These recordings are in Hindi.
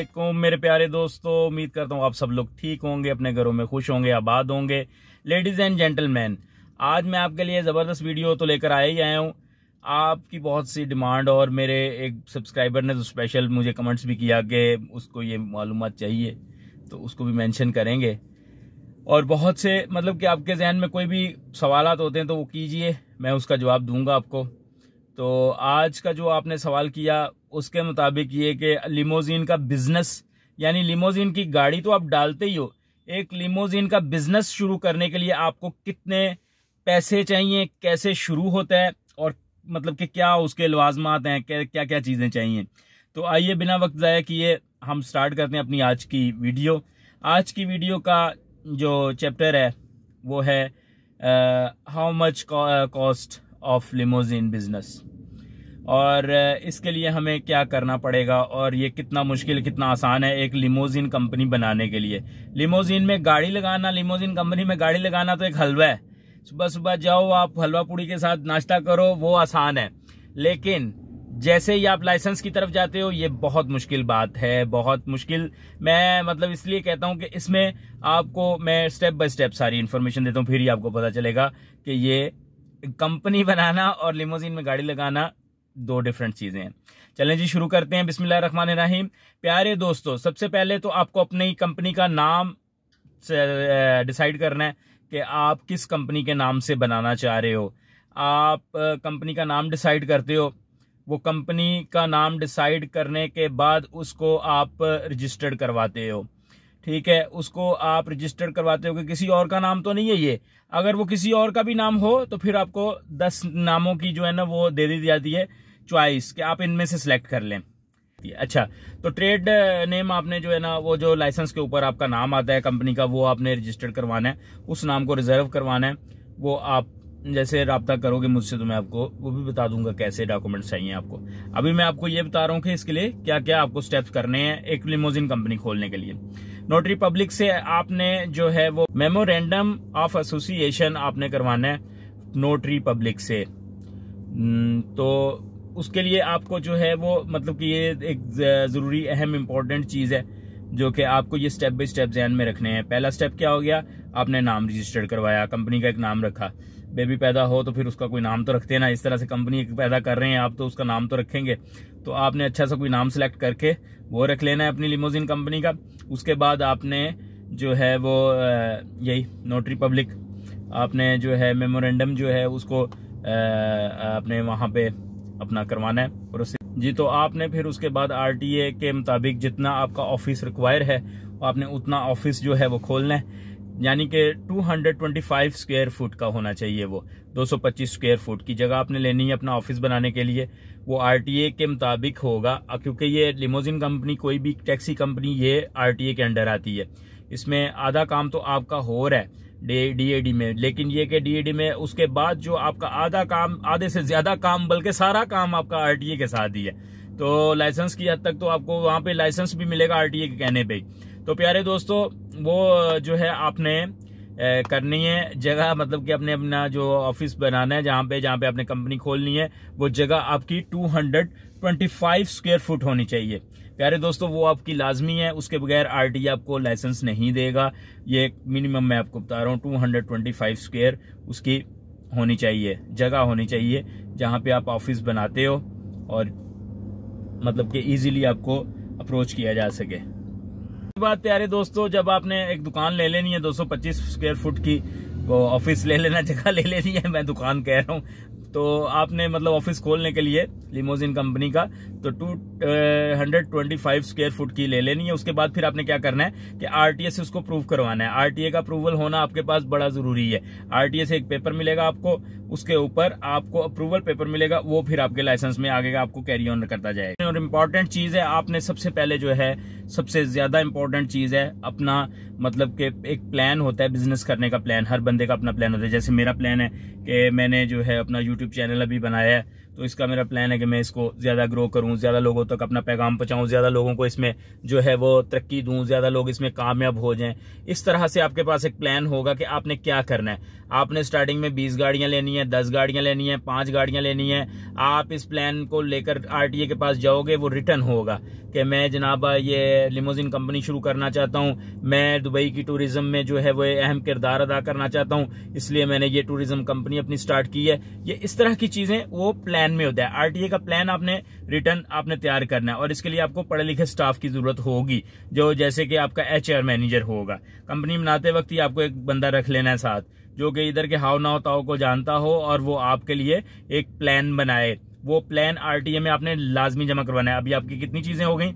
असलम मेरे प्यारे दोस्तों उम्मीद करता हूँ आप सब लोग ठीक होंगे अपने घरों में खुश होंगे आबाद होंगे लेडीज़ एंड जेंटलमैन आज मैं आपके लिए ज़बरदस्त वीडियो तो लेकर आया ही आया हूँ आपकी बहुत सी डिमांड और मेरे एक सब्सक्राइबर ने तो स्पेशल मुझे कमेंट्स भी किया कि उसको ये मालूम चाहिए तो उसको भी मैंशन करेंगे और बहुत से मतलब कि आपके जहन में कोई भी सवाल होते हैं तो वो कीजिए मैं उसका जवाब दूंगा आपको तो आज का जो आपने सवाल किया उसके मुताबिक ये कि लिमोजिन का बिजनेस यानी लिमोजिन की गाड़ी तो आप डालते ही हो एक लिमोजिन का बिजनेस शुरू करने के लिए आपको कितने पैसे चाहिए कैसे शुरू होता है और मतलब कि क्या उसके लवाजमात हैं क्या क्या क्या चीज़ें चाहिए तो आइए बिना वक्त ज़ाया किए हम स्टार्ट करते हैं अपनी आज की वीडियो आज की वीडियो का जो चैप्टर है वो है how much cost of limousine business और uh, इसके लिए हमें क्या करना पड़ेगा और ये कितना मुश्किल कितना आसान है एक लिमोजिन कंपनी बनाने के लिए लिमोजिन में गाड़ी लगाना लिमोजिन कंपनी में गाड़ी लगाना तो एक हलवा है सुबह सुबह जाओ आप हलवा पूड़ी के साथ नाश्ता करो वो आसान है लेकिन जैसे ही आप लाइसेंस की तरफ जाते हो ये बहुत मुश्किल बात है बहुत मुश्किल मैं मतलब इसलिए कहता हूं कि इसमें आपको मैं स्टेप बाय स्टेप सारी इन्फॉर्मेशन देता हूँ फिर ही आपको पता चलेगा कि ये कंपनी बनाना और लिमोजीन में गाड़ी लगाना दो डिफरेंट चीज़ें हैं चलें जी शुरू करते हैं बिस्मिल्लाह रहमान रहीम प्यारे दोस्तों सबसे पहले तो आपको अपनी कंपनी का नाम डिसाइड करना है कि आप किस कंपनी के नाम से बनाना चाह रहे हो आप कंपनी का नाम डिसाइड करते हो वो कंपनी का नाम डिसाइड करने के बाद उसको आप रजिस्टर्ड करवाते हो ठीक है उसको आप रजिस्टर करवाते हो कि किसी और का नाम तो नहीं है ये अगर वो किसी और का भी नाम हो तो फिर आपको दस नामों की जो है ना वो दे दी जाती है चॉइस कि आप इनमें से सिलेक्ट कर लें अच्छा तो ट्रेड नेम आपने जो है ना वो जो लाइसेंस के ऊपर आपका नाम आता है कंपनी का वो आपने रजिस्टर करवाना है उस नाम को रिजर्व करवाना है वो आप जैसे रबता करोगे मुझसे तो मैं आपको वो भी बता दूंगा कैसे डॉक्यूमेंट्स चाहिए आपको अभी मैं आपको ये बता रहा हूँ कि इसके लिए क्या क्या आपको स्टेप्स करने हैं एक लिमोजिन कंपनी खोलने के लिए नोटरी पब्लिक से आपने जो है वो मेमोरेंडम ऑफ एसोसिएशन आपने करवाना है नोटरी पब्लिक से हम्म, तो उसके लिए आपको जो है वो मतलब कि ये एक ज़रूरी अहम इम्पोर्टेंट चीज़ है जो कि आपको ये स्टेप बाई स्टेप जहन में रखने हैं पहला स्टेप क्या हो गया आपने नाम रजिस्टर्ड करवाया कंपनी का एक नाम रखा बेबी पैदा हो तो फिर उसका कोई नाम तो रखते हैं ना इस तरह से कंपनी पैदा कर रहे हैं आप तो उसका नाम तो रखेंगे तो आपने अच्छा सा कोई नाम सेलेक्ट करके वो रख लेना है अपनी लिमोजिन कंपनी का उसके बाद आपने जो है वो यही नोटरी पब्लिक आपने जो है मेमोरेंडम जो है उसको आपने वहाँ पे अपना करवाना है प्रोसेस जी तो आपने फिर उसके बाद आरटीए के मुताबिक जितना आपका ऑफिस रिक्वायर है आपने उतना ऑफिस जो है वो खोलना है यानी कि 225 स्क्वायर फुट का होना चाहिए वो 225 स्क्वायर फुट की जगह आपने लेनी है अपना ऑफिस बनाने के लिए वो आरटीए के मुताबिक होगा क्योंकि ये लिमोजिन कंपनी कोई भी टैक्सी कंपनी ये आरटीए के अंडर आती है इसमें आधा काम तो आपका हो रहा है डीएडी में लेकिन ये कि डीएडी में उसके बाद जो आपका आधा काम आधे से ज्यादा काम बल्कि सारा काम आपका आरटीए के साथ ही है तो लाइसेंस की हद तक तो आपको वहां पे लाइसेंस भी मिलेगा आरटीए के कहने पे तो प्यारे दोस्तों वो जो है आपने करनी है जगह मतलब कि अपने अपना जो ऑफिस बनाना है जहाँ पे जहाँ पे आपने कंपनी खोलनी है वो जगह आपकी 225 स्क्वायर फुट होनी चाहिए प्यारे दोस्तों वो आपकी लाजमी है उसके बगैर आरटीए आपको लाइसेंस नहीं देगा ये मिनिमम मैं आपको बता रहा हूँ टू स्क्वायर उसकी होनी चाहिए जगह होनी चाहिए जहाँ पे आप ऑफिस बनाते हो और मतलब कि इजीली आपको अप्रोच किया जा सके बात प्यारे दोस्तों जब आपने एक दुकान ले लेनी है 225 स्क्वायर फुट की ऑफिस ले लेना जगह ले लेनी है मैं दुकान कह रहा हूँ तो आपने मतलब ऑफिस खोलने के लिए लिमोजिन कंपनी का तो two hundred twenty five square foot की ले लेनी है उसके बाद फिर आपने क्या करना है कि आरटीए से उसको प्रूव करवाना है आरटीए का अप्रूवल होना आपके पास बड़ा जरूरी है आरटीए से एक पेपर मिलेगा आपको उसके ऊपर आपको अप्रूवल पेपर मिलेगा वो फिर आपके लाइसेंस में आगेगा आपको कैरी ऑन करता जाएगा और इम्पोर्टेंट चीज है आपने सबसे पहले जो है सबसे ज्यादा इम्पोर्टेंट चीज है अपना मतलब के एक प्लान होता है बिजनेस करने का प्लान हर बंदे का अपना प्लान होता है जैसे मेरा प्लान है कि मैंने जो है अपना यूट्यूब यूट्यूब चैनल अभी बनाया है तो इसका मेरा प्लान है कि मैं इसको ज़्यादा ग्रो करूँ ज़्यादा लोगों तक अपना पैगाम पहुंचाऊं ज़्यादा लोगों को इसमें जो है वो तरक्की दूँ ज़्यादा लोग इसमें कामयाब हो जाएं इस तरह से आपके पास एक प्लान होगा कि आपने क्या करना है आपने स्टार्टिंग में बीस गाड़ियाँ लेनी है दस गाड़ियाँ लेनी है पांच गाड़ियाँ लेनी है आप इस प्लान को लेकर आर के पास जाओगे वो रिटर्न होगा कि मैं जनाब ये लिमोजिन कंपनी शुरू करना चाहता हूँ मैं दुबई की टूरिज्म में जो है वो अहम किरदार अदा करना चाहता हूँ इसलिए मैंने ये टूरिज्म कंपनी अपनी स्टार्ट की है ये इस तरह की चीज़ें वो प्लान प्लान में होता है आरटीए का प्लान आपने रिटर्न आपने तैयार करना है और इसके लिए आपको पढ़े लिखे स्टाफ की जरूरत होगी जो जैसे कि आपका एच मैनेजर होगा कंपनी बनाते वक्त ही आपको एक बंदा रख लेना है साथ जो कि इधर के हाव ना को जानता हो और वो आपके लिए एक प्लान बनाए वो प्लान आरटीए में आपने लाजमी जमा करवाना है अभी आपकी कितनी चीज़ें हो गई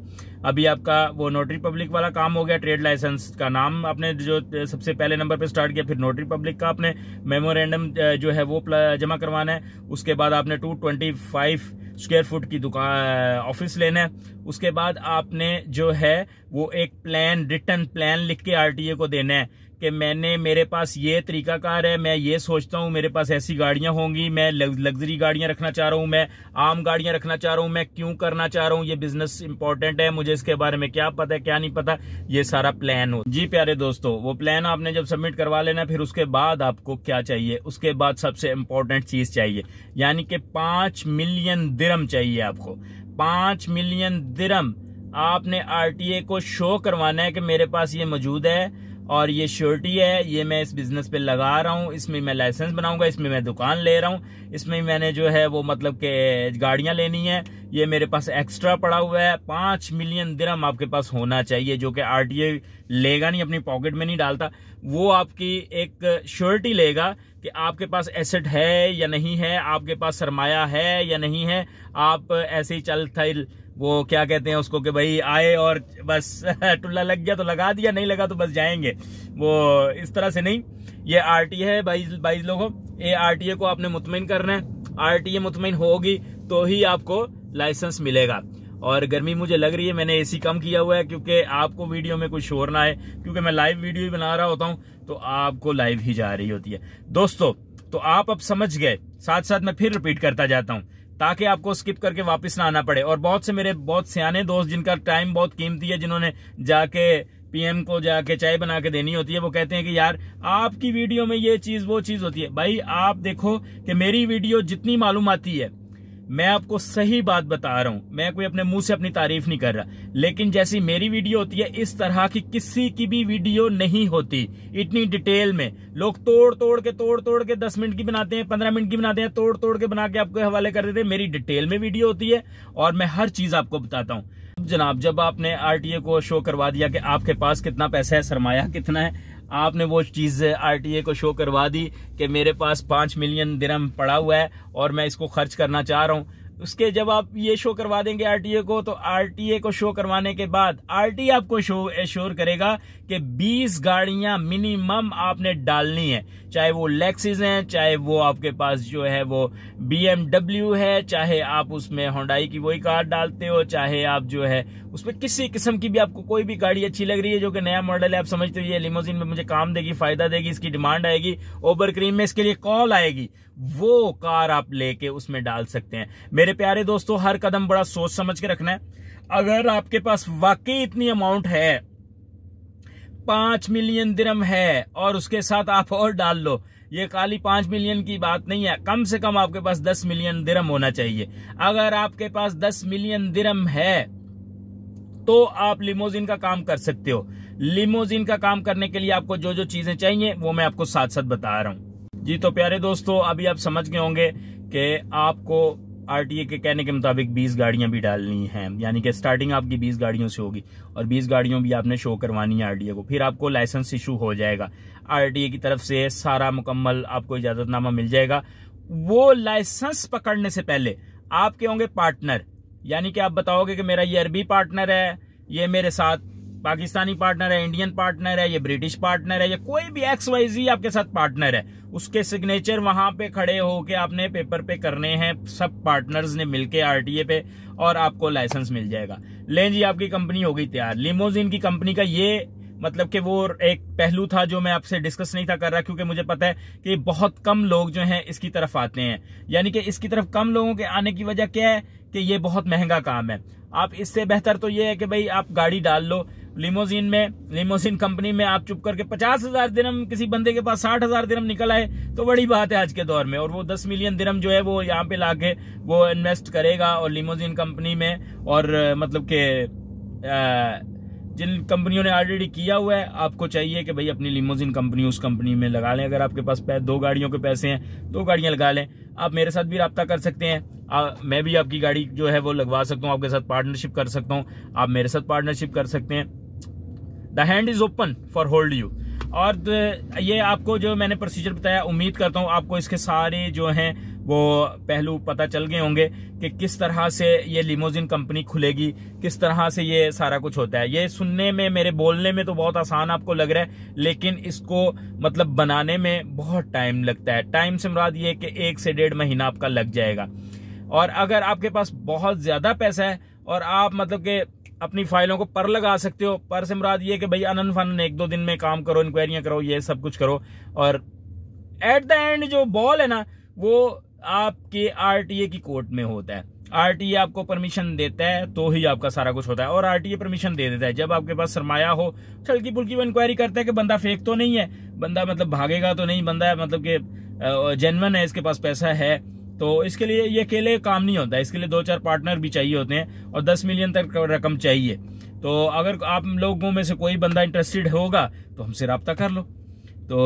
अभी आपका वो नोटरी पब्लिक वाला काम हो गया ट्रेड लाइसेंस का नाम आपने जो सबसे पहले नंबर पे स्टार्ट किया फिर नोटरी पब्लिक का आपने मेमोरेंडम जो है वो जमा करवाना है उसके बाद आपने two twenty five square foot की दुकान ऑफिस लेना है उसके बाद आपने जो है वो एक प्लान रिटर्न प्लान लिख के आरटीए को देना है कि मैंने मेरे पास ये तरीकाकार है मैं ये सोचता हूँ मेरे पास ऐसी गाड़ियां होंगी मैं लग्जरी गाड़ियां रखना चाह रहा हूँ मैं आम गाड़ियां रखना चाह रहा हूँ मैं क्यों करना चाह रहा हूँ ये बिजनेस इंपॉर्टेंट है मुझे इसके बारे में क्या पता है क्या नहीं पता ये सारा प्लान हो जी प्यारे दोस्तों वो प्लान आपने जब सबमिट करवा लेना फिर उसके बाद आपको क्या चाहिए उसके बाद सबसे इम्पोर्टेंट चीज चाहिए यानी कि पांच मिलियन दिरम चाहिए आपको पांच मिलियन दिरम आपने आर को शो करवाना है कि मेरे पास ये मौजूद है और ये श्योरिटी है ये मैं इस बिज़नेस पे लगा रहा हूँ इसमें मैं लाइसेंस बनाऊंगा इसमें मैं दुकान ले रहा हूँ इसमें मैंने जो है वो मतलब के गाड़ियाँ लेनी है ये मेरे पास एक्स्ट्रा पड़ा हुआ है पाँच मिलियन दिरम आपके पास होना चाहिए जो कि आर लेगा नहीं अपनी पॉकेट में नहीं डालता वो आपकी एक श्योरिटी लेगा कि आपके पास एसेट है या नहीं है आपके पास सरमाया है या नहीं है आप ऐसे ही चल थल वो क्या कहते हैं उसको कि भाई आए और बस टुल्ला लग गया तो लगा दिया नहीं लगा तो बस जाएंगे वो इस तरह से नहीं ये आर टी है बाईस बाईस लोगों ये आर टी ए को आपने मुतमिन करना है आर टी ए मुतमिन होगी तो ही आपको लाइसेंस मिलेगा और गर्मी मुझे लग रही है मैंने एसी कम किया हुआ है क्योंकि आपको वीडियो में कुछ शोर ना आए क्योंकि मैं लाइव वीडियो ही बना रहा होता हूँ तो आपको लाइव ही जा रही होती है दोस्तों तो आप अब समझ गए साथ साथ मैं फिर रिपीट करता जाता हूँ ताकि आपको स्किप करके वापस ना आना पड़े और बहुत से मेरे बहुत सियाने दोस्त जिनका टाइम बहुत कीमती है जिन्होंने जाके पीएम को जाके चाय बना के देनी होती है वो कहते हैं कि यार आपकी वीडियो में ये चीज वो चीज होती है भाई आप देखो कि मेरी वीडियो जितनी मालूम आती है मैं आपको सही बात बता रहा हूं मैं कोई अपने मुंह से अपनी तारीफ नहीं कर रहा लेकिन जैसी मेरी वीडियो होती है इस तरह की किसी की भी वीडियो नहीं होती इतनी डिटेल में लोग तोड़ तोड़ के तोड़ तोड़ के दस मिनट की बनाते हैं पंद्रह मिनट की बनाते हैं तोड़ तोड़ के बना के आपके हवाले कर देते हैं मेरी डिटेल में वीडियो होती है और मैं हर चीज आपको बताता हूँ जनाब जब आपने आर को शो करवा दिया कि आपके पास कितना पैसा है सरमाया कितना है आपने वो चीज़ आरटीए को शो करवा दी कि मेरे पास पांच मिलियन दिरम पड़ा हुआ है और मैं इसको खर्च करना चाह रहा हूँ उसके जब आप ये शो करवा देंगे आरटीए को तो आरटीए को शो करवाने के बाद आरटीए आपको शो एश्योर करेगा कि 20 गाड़ियां मिनिमम आपने डालनी है चाहे वो लेक्सिस हैं चाहे वो आपके पास जो है वो बीएमडब्ल्यू है चाहे आप उसमें होंडाई की वही कार डालते हो चाहे आप जो है उसमें किसी किस्म की भी आपको कोई भी गाड़ी अच्छी लग रही है जो कि नया मॉडल है आप समझते हो ये लिमोजिन में मुझे काम देगी फायदा देगी इसकी डिमांड आएगी ओबर क्रीम में इसके लिए कॉल आएगी वो कार आप लेके उसमें डाल सकते हैं मेरे मेरे प्यारे दोस्तों हर कदम बड़ा सोच समझ के रखना है अगर आपके पास वाकई इतनी अमाउंट है पांच मिलियन दिरम है और उसके साथ आप और डाल लो ये खाली पांच मिलियन की बात नहीं है कम से कम आपके पास दस मिलियन दिरम होना चाहिए अगर आपके पास दस मिलियन दिरम है तो आप लिमोजिन का काम कर सकते हो लिमोजिन का काम करने के लिए आपको जो जो चीजें चाहिए वो मैं आपको साथ साथ बता रहा हूं जी तो प्यारे दोस्तों अभी आप समझ गए होंगे कि आपको आरटीए के कहने के मुताबिक 20 गाड़ियां भी डालनी हैं यानी कि स्टार्टिंग आपकी 20 गाड़ियों से होगी और 20 गाड़ियों भी आपने शो करवानी है आरटीए को फिर आपको लाइसेंस इशू हो जाएगा आरटीए की तरफ से सारा मुकम्मल आपको इजाजतनामा मिल जाएगा वो लाइसेंस पकड़ने से पहले आपके होंगे पार्टनर यानी कि आप बताओगे कि मेरा ये अरबी पार्टनर है ये मेरे साथ पाकिस्तानी पार्टनर है इंडियन पार्टनर है ये ब्रिटिश पार्टनर है या कोई भी एक्स वाई जी आपके साथ पार्टनर है उसके सिग्नेचर वहां पे खड़े होके आपने पेपर पे करने हैं सब पार्टनर्स ने मिलके आरटीए पे और आपको लाइसेंस मिल जाएगा लें जी आपकी कंपनी हो गई तैयार लिमोजिन की कंपनी का ये मतलब कि वो एक पहलू था जो मैं आपसे डिस्कस नहीं था कर रहा क्योंकि मुझे पता है कि बहुत कम लोग जो हैं इसकी तरफ आते हैं यानी कि इसकी तरफ कम लोगों के आने की वजह क्या है कि ये बहुत महंगा काम है आप इससे बेहतर तो ये है कि भाई आप गाड़ी डाल लो लिमोजिन में लिमोजिन कंपनी में आप चुप करके पचास हजार दिनम किसी बंदे के पास साठ हजार दिनम निकल आए तो बड़ी बात है आज के दौर में और वो दस मिलियन दिनम जो है वो यहाँ पे लाके वो इन्वेस्ट करेगा और लिमोजिन कंपनी में और मतलब के जिन कंपनियों ने ऑलरेडी किया हुआ है आपको चाहिए कि भाई अपनी लिमोजिन कंपनी उस कंपनी में लगा लें अगर आपके पास दो गाड़ियों के पैसे हैं दो गाड़ियां लगा लें आप मेरे साथ भी रब्ता कर सकते हैं आ, मैं भी आपकी गाड़ी जो है वो लगवा सकता हूँ आपके साथ पार्टनरशिप कर सकता हूँ आप मेरे साथ पार्टनरशिप कर सकते हैं the hand is open for hold you और ये आपको जो मैंने प्रोसीजर बताया उम्मीद करता हूँ आपको इसके सारे जो हैं वो पहलू पता चल गए होंगे कि किस तरह से ये लिमोजिन कंपनी खुलेगी किस तरह से ये सारा कुछ होता है ये सुनने में मेरे बोलने में तो बहुत आसान आपको लग रहा है लेकिन इसको मतलब बनाने में बहुत टाइम लगता है टाइम से मुराद ये कि एक से डेढ़ महीना आपका लग जाएगा और अगर आपके पास बहुत ज़्यादा पैसा है और आप मतलब कि अपनी फाइलों को पर लगा सकते हो पर से मुराद ये कि भाई अनन फन एक दो दिन में काम करो इंक्वायरियां करो ये सब कुछ करो और एट द एंड जो बॉल है ना वो आपके आरटीए की कोर्ट में होता है आरटीए आपको परमिशन देता है तो ही आपका सारा कुछ होता है और आरटीए परमिशन दे देता है जब आपके पास सरमाया हो चलकी पुल्की वो इंक्वायरी करता है कि बंदा फेक तो नहीं है बंदा मतलब भागेगा तो नहीं बंदा मतलब कि जेनवन है इसके पास पैसा है तो इसके लिए ये अकेले काम नहीं होता इसके लिए दो चार पार्टनर भी चाहिए होते हैं और दस मिलियन तक रकम चाहिए तो अगर आप लोगों में से कोई बंदा इंटरेस्टेड होगा तो हमसे रबता कर लो तो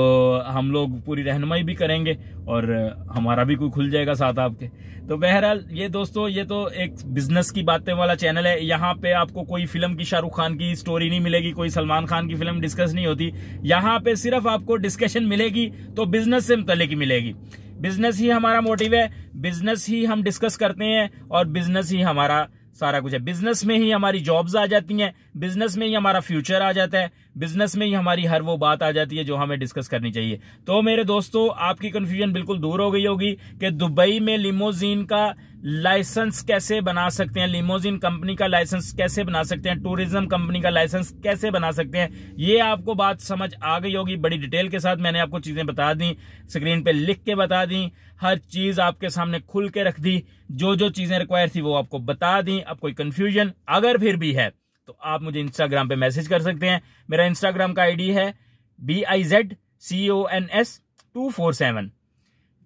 हम लोग पूरी रहनमई भी करेंगे और हमारा भी कोई खुल जाएगा साथ आपके तो बहरहाल ये दोस्तों ये तो एक बिजनेस की बातें वाला चैनल है यहाँ पे आपको कोई फिल्म की शाहरुख खान की स्टोरी नहीं मिलेगी कोई सलमान खान की फिल्म डिस्कस नहीं होती यहाँ पे सिर्फ आपको डिस्कशन मिलेगी तो बिजनेस से मुतलिक मिलेगी बिजनेस ही हमारा मोटिव है बिजनेस ही हम डिस्कस करते हैं और बिजनेस ही हमारा सारा कुछ है बिजनेस में ही हमारी जॉब्स आ जाती हैं बिजनेस में ही हमारा फ्यूचर आ जाता है बिजनेस में ही हमारी हर वो बात आ जाती है जो हमें डिस्कस करनी चाहिए तो मेरे दोस्तों आपकी कन्फ्यूजन बिल्कुल दूर हो गई होगी कि दुबई में लिमोजीन का लाइसेंस कैसे बना सकते हैं लिमोजिन कंपनी का लाइसेंस कैसे बना सकते हैं टूरिज्म कंपनी का लाइसेंस कैसे बना सकते हैं ये आपको बात समझ आ गई होगी बड़ी डिटेल के साथ मैंने आपको चीजें बता दी स्क्रीन पे लिख के बता दी हर चीज आपके सामने खुल के रख दी जो जो चीजें रिक्वायर थी वो आपको बता दी अब कोई कंफ्यूजन अगर फिर भी है तो आप मुझे इंस्टाग्राम पे मैसेज कर सकते हैं मेरा इंस्टाग्राम का आईडी है B I Z C O N S two four seven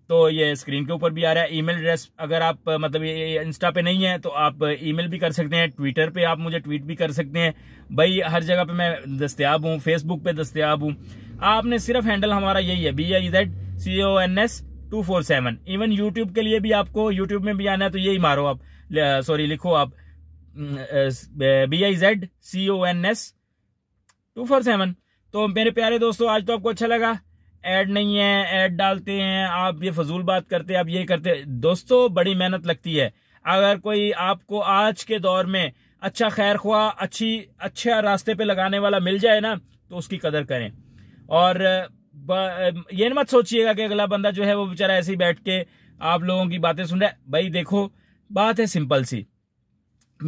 तो ये स्क्रीन के ऊपर भी आ रहा है ईमेल एड्रेस अगर आप मतलब ये इंस्टा पे नहीं है तो आप ईमेल भी कर सकते हैं ट्विटर पे आप मुझे ट्वीट भी कर सकते हैं भाई हर जगह पे मैं दस्तियाब हूँ फेसबुक पे दस्तियाब हूँ आपने सिर्फ हैंडल हमारा यही है B I Z C O N S two four seven even YouTube के लिए भी आपको यूट्यूब में भी आना है तो यही मारो आप सॉरी लिखो आप B I Z C O N S two four seven तो मेरे प्यारे दोस्तों आज तो आपको अच्छा लगा ऐड नहीं है ऐड डालते हैं आप ये फजूल बात करते हैं आप ये करते हैं दोस्तों बड़ी मेहनत लगती है अगर कोई आपको आज के दौर में अच्छा खैर ख्वा अच्छी अच्छा रास्ते पे लगाने वाला मिल जाए ना तो उसकी कदर करें और ये मत सोचिएगा कि अगला बंदा जो है वो बेचारा ऐसे ही बैठ के आप लोगों की बातें सुन रहा है भाई देखो बात है सिंपल सी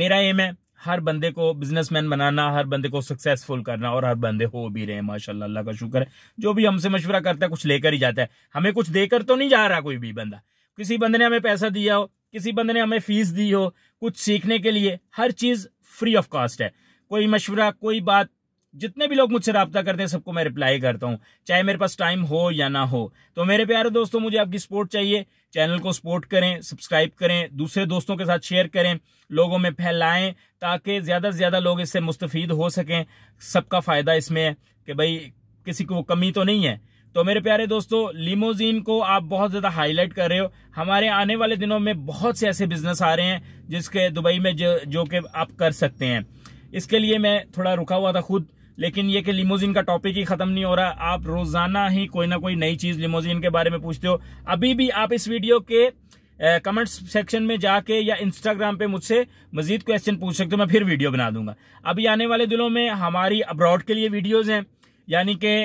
मेरा एम है हर बंदे को बिजनेसमैन बनाना हर बंदे को सक्सेसफुल करना और हर बंदे हो भी रहे माशा अल्लाह का शुक्र है जो भी हमसे मशवरा करता है कुछ लेकर ही जाता है हमें कुछ देकर तो नहीं जा रहा कोई भी बंदा किसी बंदे ने हमें पैसा दिया हो किसी बंदे ने हमें फीस दी हो कुछ सीखने के लिए हर चीज फ्री ऑफ कॉस्ट है कोई मशवरा कोई बात जितने भी लोग मुझसे रब्ता करते हैं सबको मैं रिप्लाई करता हूँ चाहे मेरे पास टाइम हो या ना हो तो मेरे प्यारे दोस्तों मुझे आपकी सपोर्ट चाहिए चैनल को सपोर्ट करें सब्सक्राइब करें दूसरे दोस्तों के साथ शेयर करें लोगों में फैलाएं ताकि ज़्यादा से ज़्यादा लोग इससे मुस्तफ़ हो सकें सबका फ़ायदा इसमें है कि भाई किसी को कमी तो नहीं है तो मेरे प्यारे दोस्तों लिमोजीन को आप बहुत ज़्यादा हाईलाइट कर रहे हो हमारे आने वाले दिनों में बहुत से ऐसे बिजनेस आ रहे हैं जिसके दुबई में जो जो कि आप कर सकते हैं इसके लिए मैं थोड़ा रुका हुआ था खुद लेकिन ये कि लिमोजिन का टॉपिक ही खत्म नहीं हो रहा आप रोजाना ही कोई ना कोई नई चीज लिमोजिन के बारे में पूछते हो अभी भी आप इस वीडियो के कमेंट्स सेक्शन में जाके या इंस्टाग्राम पे मुझसे मजीद क्वेश्चन पूछ सकते हो मैं फिर वीडियो बना दूंगा अभी आने वाले दिनों में हमारी अब्रॉड के लिए वीडियोज हैं यानी के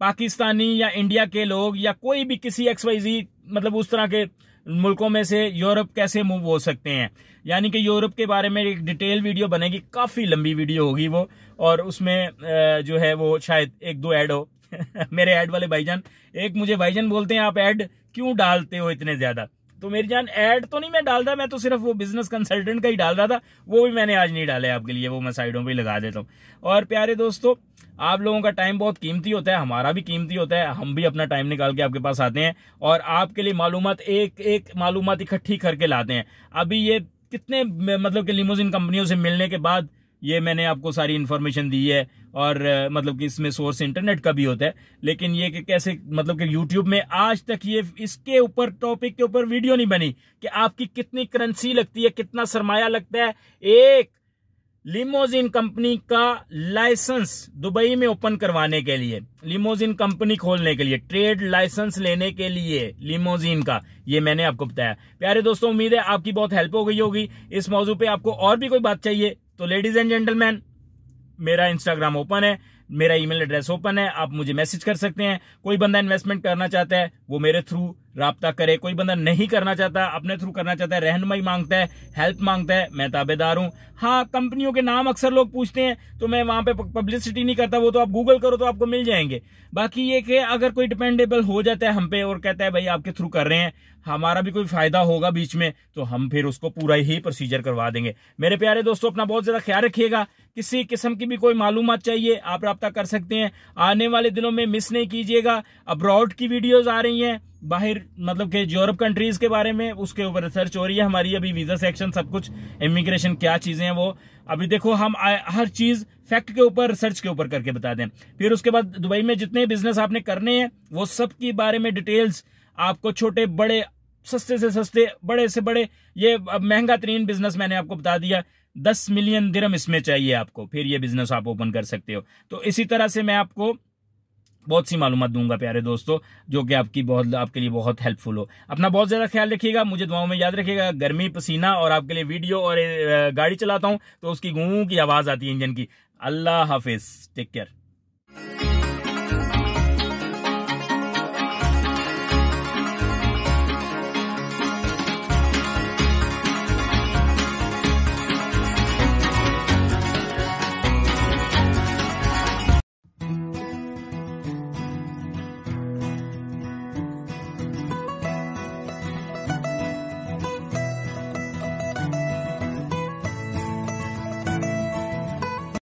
पाकिस्तानी या इंडिया के लोग या कोई भी किसी एक्स वाई जी मतलब उस तरह के मुल्कों में से यूरोप कैसे मूव हो सकते हैं यानी कि यूरोप के बारे में एक डिटेल वीडियो बनेगी काफ़ी लंबी वीडियो होगी वो और उसमें जो है वो शायद एक दो ऐड हो मेरे ऐड वाले भाईजान एक मुझे भाईजान बोलते हैं आप ऐड क्यों डालते हो इतने ज़्यादा तो मेरी जान ऐड तो नहीं मैं डाल रहा मैं तो सिर्फ वो बिजनेस कंसल्टेंट का ही डाल रहा था वो भी मैंने आज नहीं डाला है आपके लिए वो मैं साइडों पर लगा देता हूँ और प्यारे दोस्तों आप लोगों का टाइम बहुत कीमती होता है हमारा भी कीमती होता है हम भी अपना टाइम निकाल के आपके पास आते हैं और आपके लिए मालूम एक एक मालूम इकट्ठी करके लाते हैं अभी ये कितने मतलब कि लिमोजिन कंपनियों से मिलने के बाद ये मैंने आपको सारी इन्फॉर्मेशन दी है और मतलब कि इसमें सोर्स इंटरनेट का भी होता है लेकिन ये कि कैसे मतलब कि यूट्यूब में आज तक ये इसके ऊपर टॉपिक के ऊपर वीडियो नहीं बनी कि आपकी कितनी करेंसी लगती है कितना सरमाया लगता है एक लिमोजिन कंपनी का लाइसेंस दुबई में ओपन करवाने के लिए लिमोजिन कंपनी खोलने के लिए ट्रेड लाइसेंस लेने के लिए लिमोजिन का ये मैंने आपको बताया प्यारे दोस्तों उम्मीद है आपकी बहुत हेल्प हो गई होगी इस मौजू पे आपको और भी कोई बात चाहिए तो लेडीज एंड जेंटलमैन मेरा इंस्टाग्राम ओपन है मेरा ईमेल एड्रेस ओपन है आप मुझे मैसेज कर सकते हैं कोई बंदा इन्वेस्टमेंट करना चाहता है वो मेरे थ्रू रबता करे कोई बंदा नहीं करना चाहता अपने थ्रू करना चाहता है रहनमई मांगता है हेल्प मांगता है मैं ताबेदार हूँ हाँ कंपनियों के नाम अक्सर लोग पूछते हैं तो मैं वहां पे पब्लिसिटी नहीं करता वो तो आप गूगल करो तो आपको मिल जाएंगे बाकी ये कि अगर कोई डिपेंडेबल हो जाता है हम पे और कहता है भाई आपके थ्रू कर रहे हैं हमारा भी कोई फायदा होगा बीच में तो हम फिर उसको पूरा ही प्रोसीजर करवा देंगे मेरे प्यारे दोस्तों अपना बहुत ज्यादा ख्याल रखिएगा किसी किस्म की भी कोई मालूम चाहिए आप रब्ता कर सकते हैं आने वाले दिनों में मिस नहीं कीजिएगा अब्रॉड की वीडियोज आ रही हैं बाहर मतलब के यूरोप कंट्रीज के बारे में उसके ऊपर रिसर्च हो रही है हमारी अभी वीजा सेक्शन सब कुछ इमिग्रेशन क्या चीजें हैं वो अभी देखो हम हर चीज फैक्ट के ऊपर रिसर्च के ऊपर करके बता दें फिर उसके बाद दुबई में जितने बिजनेस आपने करने हैं वो सब के बारे में डिटेल्स आपको छोटे बड़े सस्ते से सस्ते बड़े से बड़े ये महंगा तरीन बिजनेस मैंने आपको बता दिया दस मिलियन दिरम इसमें चाहिए आपको फिर ये बिजनेस आप ओपन कर सकते हो तो इसी तरह से मैं आपको बहुत सी मालूम दूंगा प्यारे दोस्तों जो कि आपकी बहुत आपके लिए बहुत हेल्पफुल हो अपना बहुत ज़्यादा ख्याल रखिएगा मुझे दुआओं में याद रखिएगा गर्मी पसीना और आपके लिए वीडियो और गाड़ी चलाता हूं तो उसकी गूं की आवाज़ आती है इंजन की अल्लाह हाफिज टेक केयर